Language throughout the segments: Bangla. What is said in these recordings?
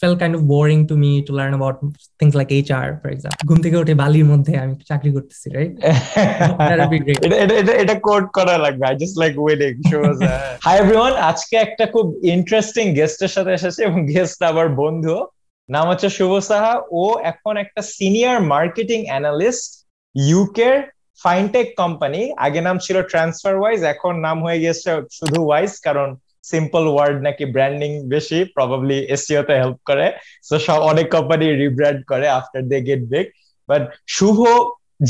Fail kind of boring to me to learn about things like HR for example ঘুম থেকে উঠে বালির মধ্যে আমি চাকরি করতেছি রাইট এটা কোড করা লাগবে I just like waiting shows hi everyone আজকে একটা খুব ইন্টারেস্টিং গেস্টের সাথে এসেছে এবং গেস্ট আবার বন্ধু নাম হচ্ছে শুভ সাহা ও এখন একটা সিনিয়র মার্কেটিং অ্যানালিস্ট ইউকের ফাইনটেক কোম্পানি আগে নাম ছিল ট্রান্সফার ওয়াইজ এখন নাম হয়ে গেছে শুধু ওয়াইজ কারণ সিম্পল ওয়ার্ড নাকি ব্র্যান্ডিং বেশি প্রবাবলি এসিও e তে হেল্প করে সো সব অনেক কোম্পানি রিব্র্যান্ড করে after they get big but Shuvo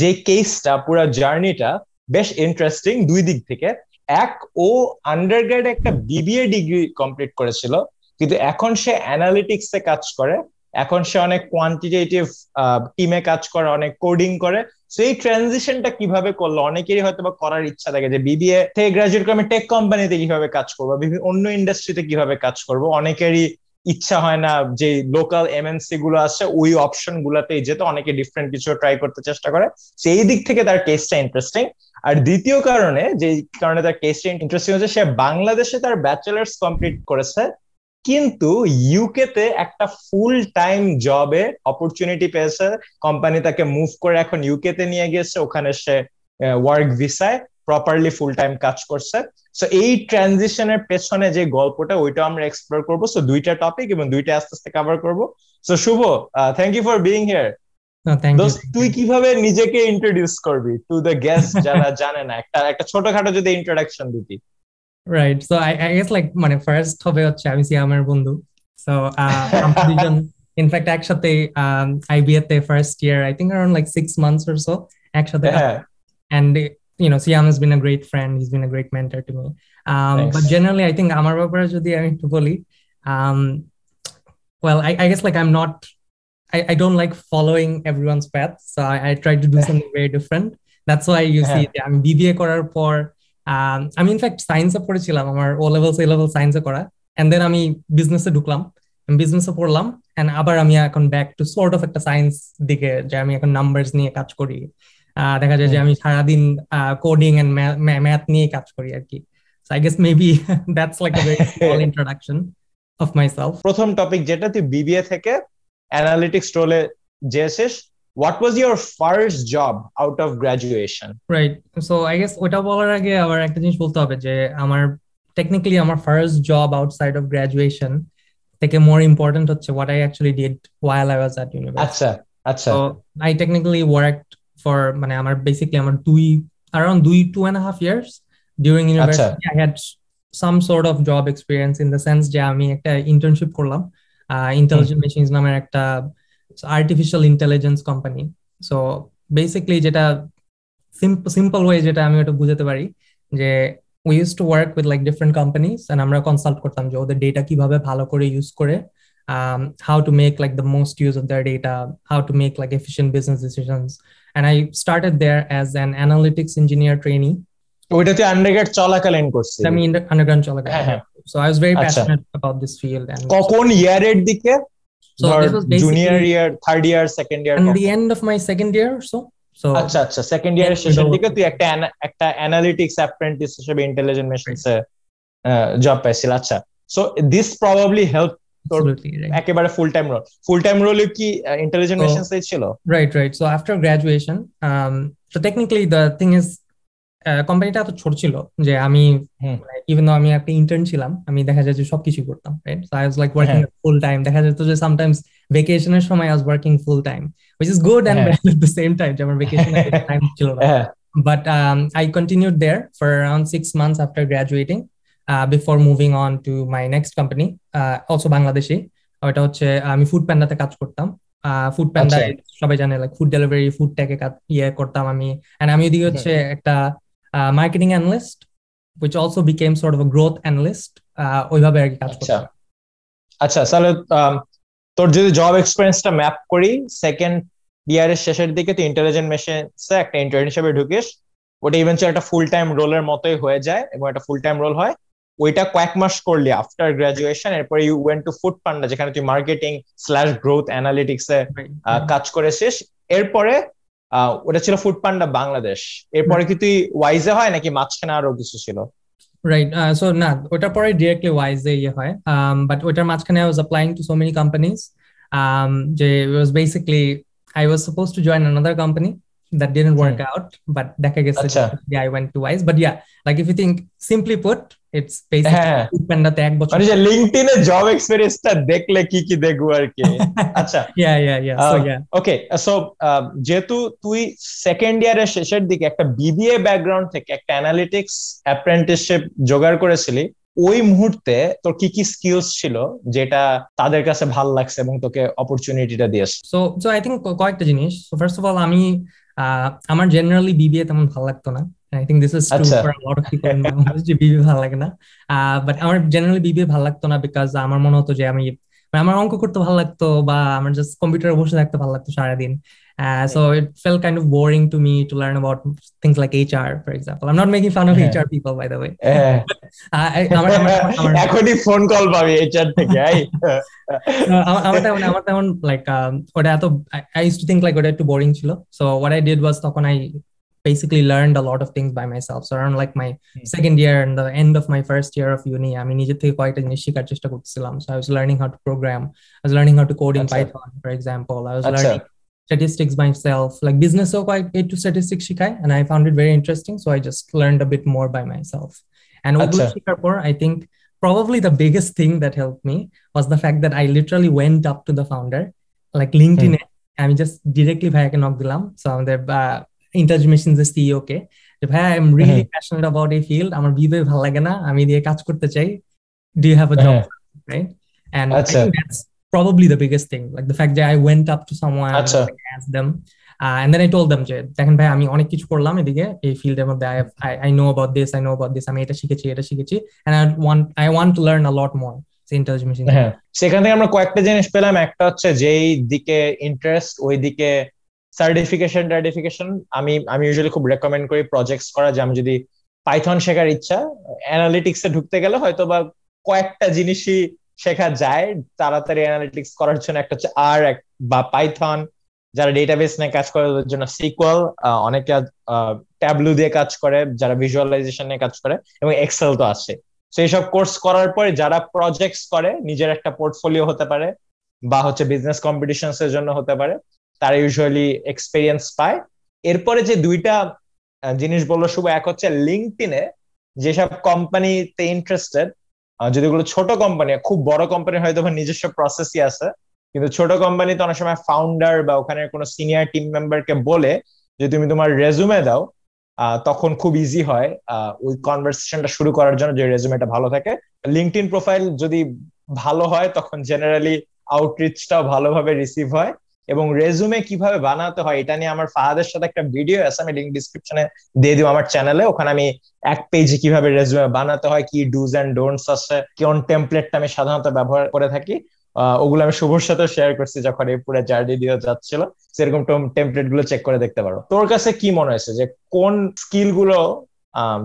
যে কেসটা পুরো জার্নিটা বেশ ইন্টারেস্টিং দুই দিক থেকে এক ও আন্ডারগ্রেড একটা বিবিএ ডিগ্রি কমপ্লিট করেছিল কিন্তু এখন সে অ্যানালিটিক্সে কাজ করে এখন সে অনেক কোয়ান্টিটেটিভ টিমে কাজ করে অনেক কোডিং করে সেই ট্রানজিশনটা কিভাবে করলো অনেকেরই হয়তো বা করার ইচ্ছা থাকে যে বিবিএ থেকে গ্রাজুয়েট করে আমি টেক কোম্পানিতে কিভাবে কাজ করবো বিভিন্ন অন্য ইন্ডাস্ট্রিতে কিভাবে কাজ করবো অনেকেরই ইচ্ছা হয় না যে লোকাল এমএনসি গুলো আছে ওই অপশন গুলাতেই যেতে অনেকে ডিফারেন্ট কিছু ট্রাই করতে চেষ্টা করে সেই দিক থেকে তার কেসটা ইন্টারেস্টিং আর দ্বিতীয় কারণে যে কারণে তার কেসটা ইন্টারেস্টিং হচ্ছে সে বাংলাদেশে তার ব্যাচেলার্স কমপ্লিট করেছে কিন্তু ইউকেতে একটা ফুল টাইম জবে অপরচুনিটি পেয়েছে কোম্পানি তাকে মুভ করে এখন ইউকেতে নিয়ে গেছে ওখানে সে ওয়ার্ক ভিসায় প্রপারলি ফুল টাইম কাজ করছে সো এই ট্রানজিশনের পেছনে যে গল্পটা ওইটা আমরা এক্সপ্লোর করবো সো দুইটা টপিক এবং দুইটা আস্তে আস্তে কভার করবো so Shuvo thank you for being here তুই কিভাবে নিজেকে ইন্ট্রোডিউস করবি টু দ্য গেস্ট যারা জানে না একটা একটা ছোটখাটো যদি ইন্ট্রোডাকশন দিতি right so I I guess like মানে ফার্স্ট হবে হচ্ছে আমি সিয়াম এর বন্ধু সো uh, আমরা দুজন ইনফ্যাক্ট একসাথে আইবিএ তে first year I think around like 6 months or so একসাথে and you know Siam has been a great friend he's been a great mentor to me um, but generally I think আমার ব্যাপারে যদি আমি একটু বলি um, well I, guess like I'm not I, I don't like following everyone's path so I, I try to do something very different that's why you see I'm BBA করার পর Um, আমি ইনফ্যাক্ট সায়েন্সে পড়েছিলাম আমার ও লেভেলস সে লেভেল সায়েন্সে করা অ্যান্ড দেন আমি বিজনেসে ঢুকলাম বিজনেসে পড়লাম অ্যান্ড আবার আমি এখন ব্যাক টু সর্ট অফ একটা সায়েন্স দিকে যে আমি এখন নাম্বারস নিয়ে কাজ করি দেখা যায় যে আমি সারাদিন কোডিং অ্যান্ড ম্যাথ নিয়ে কাজ করি আর কি I guess maybe that's like introduction of myself প্রথম টপিক যেটা তুই বিবিএ থেকে অ্যানালিটিক্স রোলে যে শেষ what was your first job out of graduation right so i guess ota I age amar ekta jinish bolte hobe je amar technically amar first job outside of graduation a more important what i actually did while i was at university আচ্ছা আচ্ছা so i technically worked for I আমার basically আমার দুই around দুই two and a half years during university i had some sort of job experience in the sense যে আমি একটা internship করলাম uh, intelligent hmm. machines নামের একটা artificial intelligence company so basically যেটা সিম্পল ওয়ে যেটা আমি ওটা বুঝাতে পারি যে we use to work with like different companies and আমরা কনসাল্ট করতাম যে ওদের ডেটা কিভাবে ভালো করে ইউজ করে um, how to make like the most use of their data, how to make like efficient business decisions. And I started there as an analytics engineer trainee. ওইটাতে আন্ডারগ্রেড চলাকালীন করছি আমি আন্ডারগ্রাউন্ড চলাকালীন so I was very passionate about this field and কোন ইয়ারের দিকে so Your this was junior year third year second year and the end of my second year so so আচ্ছা আচ্ছা সেকেন্ড ইয়ারের শেষের দিকে তুই একটা একটা অ্যানালিটিক্স অ্যাপ্রেন্টিস হিসেবে ইন্টেলিজেন্ট মেশিনসে জব পাইছিল আচ্ছা সো দিস প্রবাবলি হেল্প তোর একেবারে full time role full time role কি ইন্টেলিজেন্ট মেশিনসে ছিল right right so after graduation so technically the thing is কোম্পানিটা এত ছোট ছিল যে আমি ইভেন মানে আমি একটা ইন্টার্ন ছিলাম আমি দেখা যায় যে সবকিছু করতাম right I was like working full time দেখা যেত যে সামটাইমস ভেকেশনের সময় I was working full time which is good and bad at the same time যে আমার ভেকেশন টাইম ছিল না but I continued there for around six months after graduating before moving on to my next company also Bangladeshi ওটা হচ্ছে আমি ফুড প্যান্ডাতে কাজ করতাম ফুড uh, প্যান্ডা আচ্ছা। সবাই জানে লাইক ফুড ডেলিভারি ফুড ট্যাকে ইয়ে করতাম আমি এন্ড আমি ওদিকে হচ্ছে একটা marketing analyst analyst, also became sort of a growth analyst ah ওইভাবে আর কি কাজ আচ্ছা। করতে আচ্ছা তাহলে তোর যদি জব এক্সপিরিয়েন্সটা ম্যাপ করি সেকেন্ড ইয়ারের শেষের দিকে তুই ইন্টেলিজেন্ট মেশিনসে একটা ইন্টার্নশিপে ঢুকিস ওটা ইভেনচুয়ালি একটা ফুল টাইম রোলের মতোই হয়ে যায় এবং একটা ফুল টাইম রোল হয় ওইটা কয়েক মাস করলি আফটার গ্রাজুয়েশন এরপরে you went to food panda যেখানে তুই মার্কেটিং স্ল্যাশ গ্রোথ অ্যানালিটিক্স এ কাজ করেছিস এরপরে ওটা ছিল ফুড পান্ডা বাংলাদেশ এরপরে কি তুই ওয়াইজে হয় নাকি মাঝখানে আরো কিছু ছিল রাইট সো না ওটার পরে ডিরেক্টলি ওয়াইজে ইয়ে হয় বাট ওটার মাঝখানে I was applying to so many companies যে was basically I was suppose to join another company that didn't work mm. out but দেখা গেছে I went to wise but yeah like if you think simply put it's basically পেন্ডাতে এক বছর মানে যে লিংকডইনে জব এক্সপেরিয়েন্সটা দেখলে কি কি দেখবো আর কি আচ্ছা ইয়া ইয়া yeah so yeah okay so যেহেতু তুই সেকেন্ড ইয়ারের শেষের দিকে একটা বিবিএ ব্যাকগ্রাউন্ড থেকে একটা অ্যানালিটিক্স অ্যাপ্রেন্টিসশিপ জোগাড় করেছিলি ওই মুহূর্তে তোর কি কি স্কিলস ছিল যেটা তাদের কাছে ভাল লাগছে এবং তোকে অপরচুনিটিটা দিয়েছে সো সো আই থিংক কয়েকটা জিনিস ফার্স্ট অফ অল আমি আমার জেনারেলি বিবিএ তেমন ভালো লাগতো না I think this is true for lot of people in Bangladesh যে বিবিএ ভালো লাগে না বাট আমার জেনারেলি বিবিএ ভালো লাগতো না বিকজ আমার মনে হতো যে আমি মানে আমার অঙ্ক করতে ভালো লাগতো বা আমার জাস্ট কম্পিউটারে বসে থাকতে ভালো লাগতো সারাদিন so Uh, so it felt kind of boring to me to learn about things like HR, for example. Not making fun of H R people by the way এখনই ফোন কল পাবি এইচ আর থেকে আমার তেমন আমার তেমন লাইক um, ওটা এত I use to think like ওটা একটু বোরিং ছিল so what I did was তখন I basically learned a lot of things by myself. So around like my mm-hmm. second year and the end of my first year of uni, আমি নিজে থেকে I just took চেষ্টা করতেছিলাম. So I was learning how to program. I was learning how to code in Python, for example. I was learning statistics myself. Like business so quite a to statistics Shikai and I found it very interesting. So I just learned a bit more by myself. And ওগুলো I think probably the biggest thing that helped me was the fact that I literally went up to the founder like LinkedIn mm. আমি জাস্ট ডিরেক্টলি ভাইয়াকে নক দিলাম সো আমাদের ইন্টারভিউ মেশিনস সিইও কে যে ভাই I am really passionate about এই ফিল্ড আমার বিবে ভালো লাগে না আমি দিয়ে কাজ করতে চাই do you have a job right and that's probably the biggest thing like the fact যে I went up to someone as them and then I told them যে দেখেন ভাই আমি অনেক কিছু করলাম এদিকে এই ফিল্ডের মধ্যে I I know about this I know about this আমি এটা শিখেছি এটা শিখেছি and I want I want to learn a lot more center machine সেখান থেকে আমরা কয়েকটা জিনিস পেলাম একটা হচ্ছে যেই দিকে ইন্টারেস্ট ওই দিকে সার্টিফিকেশন টার্টিফিকেশন আমি আমি ইউজুয়ালি খুব রেকমেন্ড করি প্রজেক্টস করা যে আমি যদি পাইথন শেখার ইচ্ছা অ্যানালিটিক্সে ঢুকতে গেলে হয়তো বা কয়েকটা জিনিসই শেখা যায় তাড়াতাড়ি অ্যানালিটিক্স করার জন্য একটা হচ্ছে আর বা পাইথন যারা ডেটাবেস নিয়ে কাজ করে তাদের জন্য সিকুয়াল অনেকে ট্যাবলু দিয়ে কাজ করে যারা ভিজুয়ালাইজেশন নিয়ে কাজ করে এবং এক্সেল তো আছে তো এইসব কোর্স করার পরে যারা প্রজেক্টস করে নিজের একটা পোর্টফোলিও হতে পারে বা হচ্ছে বিজনেস কম্পিটিশনস এর জন্য হতে পারে তারা ইউজুয়ালি এক্সপিরিয়েন্স পায় এরপরে যে দুইটা জিনিস বললো শুভ এক হচ্ছে লিঙ্কটিনে যেসব কোম্পানিতে ইন্টারেস্টেড যদি ওগুলো ছোট কোম্পানি খুব বড় কোম্পানি হয়তো বা নিজস্ব প্রসেসই আছে কিন্তু ছোট তো অনেক সময় ফাউন্ডার বা ওখানে কোনো সিনিয়র টিম মেম্বারকে বলে যে তুমি তোমার রেজুমে দাও তখন খুব ইজি হয় ওই কনভার্সেশনটা শুরু করার জন্য যে রেজুমেটা ভালো থাকে লিঙ্কড প্রোফাইল যদি ভালো হয় তখন জেনারেলি আউটরিচটাও ভালোভাবে রিসিভ হয় এবং রেজুমে কিভাবে বানাতে হয় এটা নিয়ে আমার ফাহাদের সাথে একটা ভিডিও আছে আমি লিঙ্ক ডিসক্রিপশনে দিয়ে দিব আমার চ্যানেলে ওখানে আমি এক পেজে কিভাবে রেজুমে বানাতে হয় কি ডুজ অ্যান্ড ডোন্টস আছে কোন টেমপ্লেটটা আমি সাধারণত ব্যবহার করে থাকি ওগুলো আমি শুভর সাথে শেয়ার করছি যখন এই পুরো জার্নি দিয়ে যাচ্ছিল সেরকম টেমপ্লেট গুলো চেক করে দেখতে পারো তোর কাছে কি মনে হয়েছে যে কোন স্কিল গুলো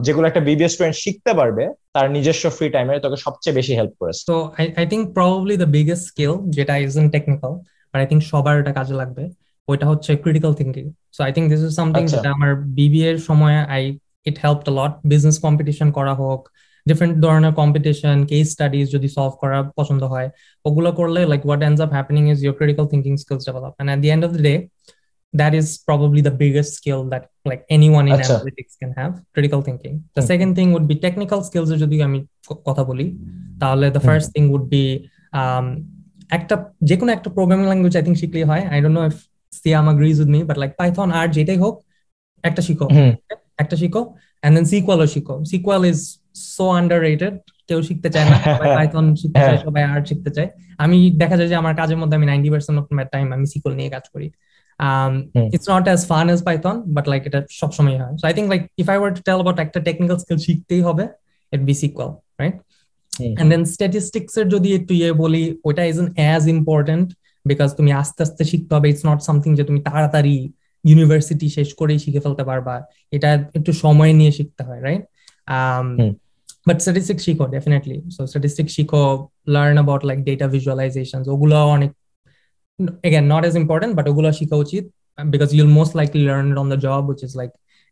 যেগুলো একটা বিবিএস স্টুডেন্ট শিখতে পারবে তার নিজস্ব ফ্রি টাইমে তোকে সবচেয়ে বেশি হেল্প করেছে তো I think probably the biggest skill যেটা ইজ ইন টেকনিক্যাল আর আই থিঙ্ক সবার এটা কাজে লাগবে ওইটা হচ্ছে critical thinking so I think this is something যেটা আমার বিবিএ এর সময় I it help lot business competition করা হোক ডিফারেন্ট ধরনের কম্পিটিশন কেস স্টাডিজ যদি সলভ করা পছন্দ হয় ওগুলো করলে like what ends up happening is your critical thinking skills develop and at the end of the day that is probably the biggest skill that like any in in analytics can have critical thinking the second thing would would be skills যদি আমি কথা বলি তাহলে the first thing would be একটা যে কোনো একটা প্রোগ্রামিং ল্যাঙ্গুয়েজ আই থিঙ্ক শিখলেই হয় আই ডোট know if Siam agrees with me but like Python আর যেটাই হোক একটা শিখো একটা শিখো এন্ড দেন সিকুয়ালও শিখো SQL is so underrated কেউ শিখতে চায় না পাইথন শিখতে চায় হ্যাঁ। সবাই আর শিখতে চায় আমি দেখা যায় যে আমার কাজের মধ্যে আমি ninety percent of my time আমি সিকুয়াল নিয়ে কাজ করি it's not as fun as Python but like এটা সবসময় হয় so I think like if I were to tell about একটা টেকনিক্যাল স্কিল শিখতেই হবে it'd be SQL right and then statistics এর যদি একটু ইয়ে বলি ওটা ইজ অ্যাজ ইম্পর্টেন্ট বিকজ তুমি আস্তে আস্তে শিখতে হবে ইটস নট সামথিং যে তুমি তাড়াতাড়ি ইউনিভার্সিটি শেষ করেই শিখে ফেলতে পারবা এটা একটু সময় নিয়ে শিখতে হয় রাইট বাট স্ট্যাটিস্টিক্স শিখো ডেফিনেটলি সো স্ট্যাটিস্টিক্স শিখো learn about like data visualization ওগুলো অনেক again not as important but ওগুলো শেখা উচিত because you'll most likely learn it on the job which is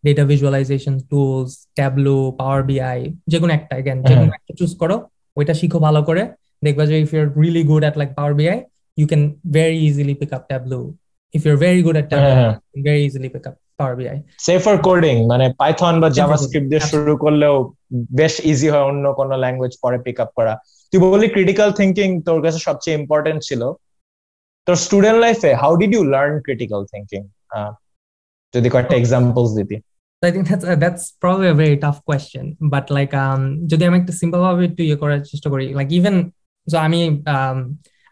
data visualization tools Tableau power BI যে কোনো একটা অ্যাগেন যে কোনো একটা চুজ করো ওইটা শিখো ভালো করে দেখবা যে if you're really good at like power BI you can very easily pick up Tableau if you're very good at Tableau very easily pick up power BI safer coding মানে পাইথন বা জাভাস্ক্রিপ্ট দিয়ে শুরু করলেও বেশ ইজি হয় অন্য কোনো ল্যাঙ্গুয়েজ পরে পিক আপ করা তুই বলি ক্রিটিক্যাল থিংকিং তোর কাছে সবচেয়ে ইম্পর্টেন্ট ছিল তোর স্টুডেন্ট লাইফে how did you learn critical thinking যদি কয়েকটা এক্সাম্পলস oh. দিতি তো I think that's that's probably a very tough question but like যদি আমি একটা সিম্পল ভাবে একটু ইয়ে করার চেষ্টা করি লাইক ইভেন সো আমি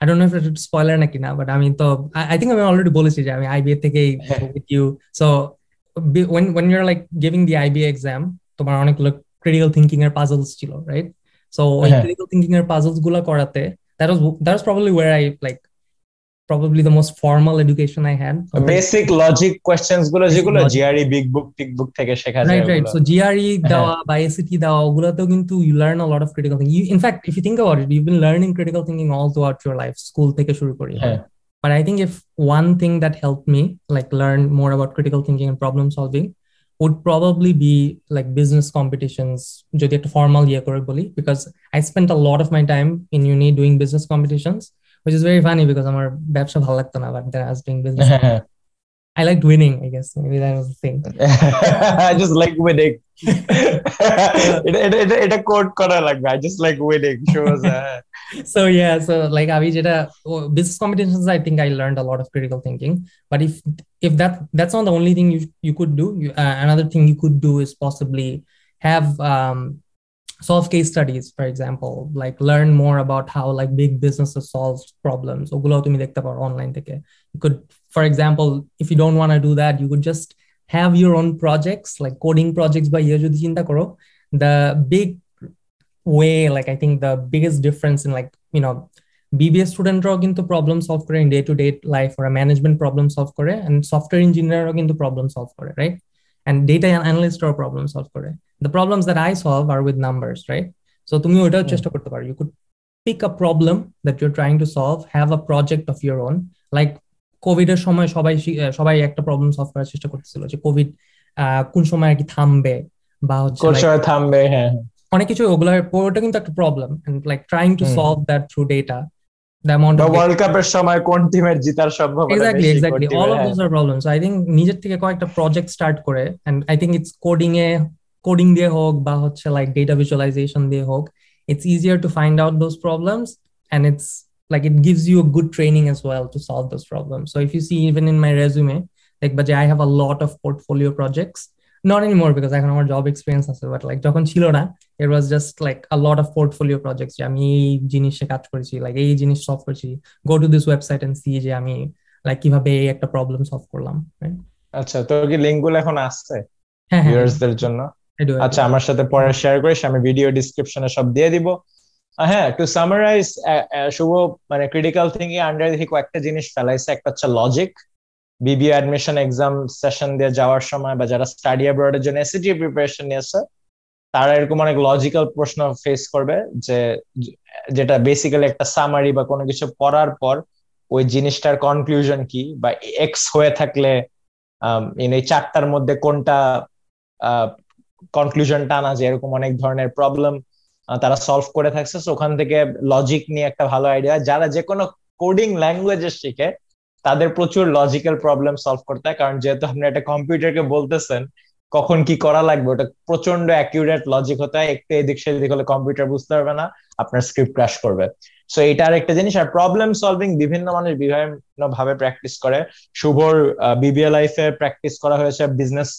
I don't know if it spoiler নাকি না বাট আমি তো আই থিঙ্ক আমি অলরেডি বলেছি যে আমি আইবিএ থেকেই with you so when when you're like giving the IBA exam তোমার অনেক ক্রিটিক্যাল থিঙ্কিং এর পাজলস ছিল রাইট সো ওই ক্রিটিক্যাল থিঙ্কিং এর পাজলস গুলা করাতে that was that was probably were I like probably the most formal education I had. Basic logic questions গুলো যেগুলো GRE big book big book থেকে শেখা যায় Right right so GRE দেওয়া বা SAT দেওয়া ওগুলোতেও কিন্তু you learn a lot of critical thinking. You, in fact if you think about it you've been learning critical thinking all throughout your life school take থেকে শুরু Yeah. But I think if one thing that helped me like learn more about critical thinking and problem solving would probably be like business competitions যদি একটা formal ইয়ে করে বলি because I spent a lot of my time in uni doing business competitions which is very funny because I'm ভালো লাগতো না but then I was doing business I liked winning I guess maybe that was the thing I just like winning a quote corner like I just like winning shows uh... so yeah so like Avi, যেটা business competitions I think I learned a lot of critical thinking but if if that that's not the only thing you you could do you, uh, another thing you could do is possibly have um, solve case studies for example like learn more about how like big businesses solve problems ওগুলো তুমি দেখতে পারো অনলাইন থেকে you could for example if you don't want to do that you could just have your own projects like coding projects by ইয়ে যদি চিন্তা করো the big way like i think the biggest difference in like you know problem স্টুডেন্টরাও কিন্তু প্রবলেম সলভ করে ডে টু ডে লাইফ ওরা ম্যানেজমেন্ট প্রবলেম সলভ করে software engineer ইঞ্জিনিয়াররাও কিন্তু প্রবলেম সলভ করে And data analyst অ্যানালিস্টরাও problem solve করে the problems that I solve are with numbers right so তুমি ওইটাও hmm. চেষ্টা করতে পারো you could pick a problem that you're trying to solve have a project of your own like Covid এর সময় সবাই সবাই একটা প্রবলেম সলভ করার চেষ্টা করতেছিল যে কোভিড কোন সময় আর কি থামবে বা হচ্ছে কোন সময় থামবে হ্যাঁ অনেক কিছু ওগুলো পুরোটা কিন্তু একটা problem and like trying to solve that through data the amount সময় কোন টিমের জেতার হ্যাঁ। নিজের থেকে কয়েকটা প্রজেক্ট স্টার্ট করে and I think it's coding এ কোডিং দিয়ে হোক বা হচ্ছে লাইক ডেটা ভিজুয়ালাইজেশন দিয়ে হোক it's easier to find out those problems and it's like it gives you good training as well to solve those problem so if you see even in মাই রেজুমে দেখবা যে I have a lot of portfolio projects not any more because এখন আমার জব এক্সপিরিয়েন্স আছে বাট লাইক যখন ছিল না it was just like a lot of portfolio projects যে আমি এই জিনিসে কাজ করেছি লাইক এই জিনিস সলভ করছি go to this website and see যে আমি লাইক কিভাবে এই একটা প্রবলেম সলভ করলাম আচ্ছা তোর কি লিঙ্কগুলো এখন আসছে হ্যাঁ হ্যাঁ জন্য আচ্ছা আমার সাথে পরে শেয়ার করিস আমি ভিডিও ডিসক্রিপশনে সব দিয়ে দিব হ্যাঁ টু সামারাইজ শুভ মানে ক্রিটিক্যাল এ আন্ডার দেখি কয়েকটা জিনিস ফেলাইছে একটা হচ্ছে logic BBA admission exam session দিয়ে যাওয়ার সময় বা যারা স্টাডি অ্যাব্রডের জন্য এসিটি প্রিপারেশন e নিয়েছে তারা এরকম অনেক লজিক্যাল প্রশ্ন ফেস করবে যে যেটা বেসিক্যালি একটা সামারি বা কোনো কিছু পড়ার পর ওই জিনিসটার কনক্লুশন কি বা এক্স হয়ে থাকলে এই চারটার মধ্যে কোনটা কনক্লুশন টানা যে এরকম অনেক ধরনের প্রবলেম তারা সলভ করে থাকছে ওখান থেকে লজিক নিয়ে একটা ভালো আইডিয়া যারা যে কোনো কোডিং ল্যাঙ্গুয়েজেস শিখে তাদের প্রচুর লজিক্যাল প্রবলেম সলভ করতে হয় কারণ যেহেতু আপনি একটা কম্পিউটারকে বলতেছেন কখন কি করা লাগবে ওটা প্রচন্ড অ্যাকিউরেট লজিক হতে হয় একটু এদিক সেদিক হলে কম্পিউটার বুঝতে পারবে না আপনার স্ক্রিপ্ট ক্রাশ করবে সো এটা আর একটা জিনিস আর প্রবলেম সলভিং বিভিন্ন মানুষ বিভিন্ন ভাবে প্র্যাকটিস করে শুভর বিবিএ লাইফে প্র্যাকটিস করা হয়েছে বিজনেস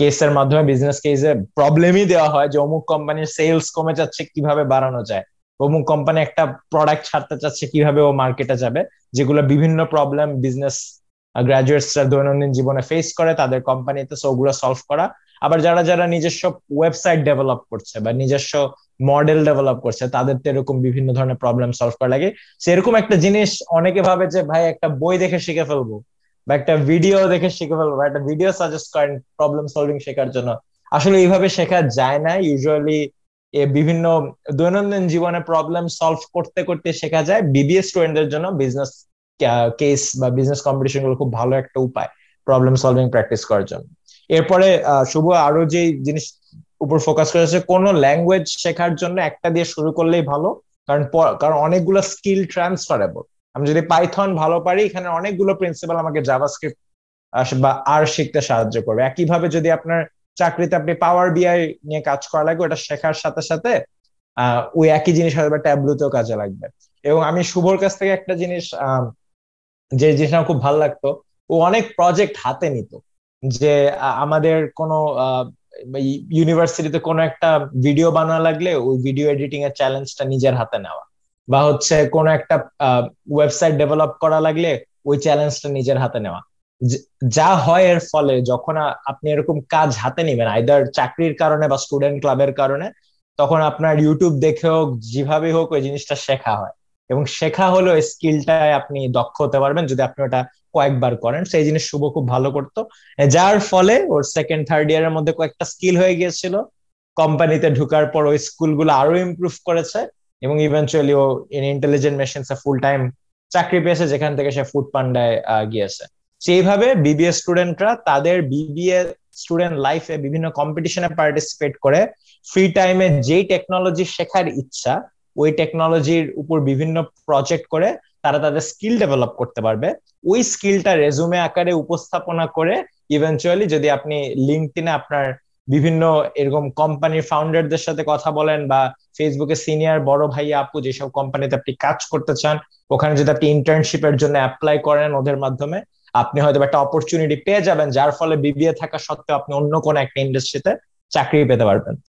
কেসের মাধ্যমে বিজনেস কেসে প্রবলেমই দেওয়া হয় যে অমুক কোম্পানির সেলস কমে যাচ্ছে কিভাবে বাড়ানো যায় অমুক কোম্পানি একটা প্রোডাক্ট ছাড়তে চাচ্ছে কিভাবে ও মার্কেটে যাবে যেগুলো বিভিন্ন প্রবলেম বিজনেস গ্রাজুয়েটসরা দৈনন্দিন জীবনে ফেস করে তাদের কোম্পানিতে সো ওগুলো সলভ করা আবার যারা যারা নিজস্ব ওয়েবসাইট ডেভেলপ করছে বা নিজস্ব মডেল ডেভেলপ করছে তাদের তো এরকম বিভিন্ন ধরনের প্রবলেম সলভ করা লাগে সেরকম একটা জিনিস অনেকে ভাবে যে ভাই একটা বই দেখে শিখে ফেলবো বা একটা ভিডিও দেখে শিখে ফেলবো বা একটা ভিডিও সাজেস্ট করেন প্রবলেম সলভিং শেখার জন্য আসলে এইভাবে শেখা যায় না ইউজুয়ালি বিভিন্ন দৈনন্দিন জীবনে প্রবলেম সলভ করতে করতে শেখা যায় বিবিএস স্টুডেন্টদের জন্য বিজনেস কেস বা বিজনেস কম্পিটিশন গুলো খুব ভালো একটা উপায় প্রবলেম সলভিং প্র্যাকটিস করার জন্য এরপরে শুভ আরো যে জিনিস উপর ফোকাস করেছে কোন ল্যাঙ্গুয়েজ শেখার জন্য একটা দিয়ে শুরু করলেই ভালো কারণ কারণ অনেকগুলো স্কিল ট্রান্সফারেবল আমি যদি পাইথন ভালো পারি এখানে অনেকগুলো প্রিন্সিপাল আমাকে জাভাস্ক্রিপ্ট বা আর শিখতে সাহায্য করবে একইভাবে যদি আপনার চাকরিতে আপনি পাওয়ার বিআই নিয়ে কাজ করা লাগবে ওটা শেখার সাথে সাথে ওই একই জিনিস হয়তো ট্যাবলুতেও কাজে লাগবে এবং আমি শুভর কাছ থেকে একটা জিনিস যে জিনিসটা খুব ভালো লাগতো ও অনেক প্রজেক্ট হাতে নিত যে আমাদের কোনো ইউনিভার্সিটিতে কোনো একটা ভিডিও বানা লাগলে ওই ভিডিও এডিটিং এর চ্যালেঞ্জটা নিজের হাতে নেওয়া বা হচ্ছে কোন একটা ওয়েবসাইট ডেভেলপ করা লাগলে ওই চ্যালেঞ্জটা নিজের হাতে নেওয়া যা হয় এর ফলে যখন আপনি এরকম কাজ হাতে নেবেন আইদার চাকরির কারণে বা স্টুডেন্ট ক্লাবের কারণে তখন আপনার ইউটিউব দেখে হোক যেভাবে হোক ওই জিনিসটা শেখা হয় এবং শেখা হলো স্কিলটায় আপনি দক্ষ হতে পারবেন যদি আপনি ওটা কয়েকবার করেন সেই জিনিস শুভ খুব ভালো করতো যার ফলে ওর সেকেন্ড থার্ড ইয়ারের মধ্যে কয়েকটা স্কিল হয়ে গিয়েছিল কোম্পানিতে ঢুকার পর ওই স্কুলগুলো আরো ইমপ্রুভ করেছে এবং ইভেনচুয়ালি ও ইন ইন্টেলিজেন্ট মেশিন এ ফুল টাইম চাকরি পেয়েছে যেখান থেকে সে ফুড পান্ডায় গিয়েছে সেইভাবে বিবিএ স্টুডেন্টরা তাদের বিবিএ স্টুডেন্ট লাইফে বিভিন্ন কম্পিটিশনে পার্টিসিপেট করে ফ্রি টাইমে যেই টেকনোলজি শেখার ইচ্ছা ওই টেকনোলজির উপর বিভিন্ন প্রজেক্ট করে তারা তাদের স্কিল ডেভেলপ করতে পারবে ওই স্কিলটা রেজুমে আকারে উপস্থাপনা করে ইভেনচুয়ালি যদি আপনি লিঙ্কটিনে আপনার বিভিন্ন এরকম কোম্পানির ফাউন্ডারদের সাথে কথা বলেন বা ফেসবুকে সিনিয়র বড় ভাই আপু যেসব কোম্পানিতে আপনি কাজ করতে চান ওখানে যদি আপনি ইন্টার্নশিপের জন্য অ্যাপ্লাই করেন ওদের মাধ্যমে আপনি হয়তো একটা অপরচুনিটি পেয়ে যাবেন যার ফলে বিবিএ থাকা সত্ত্বেও আপনি অন্য কোনো একটা ইন্ডাস্ট্রিতে চাকরি পেতে পারবেন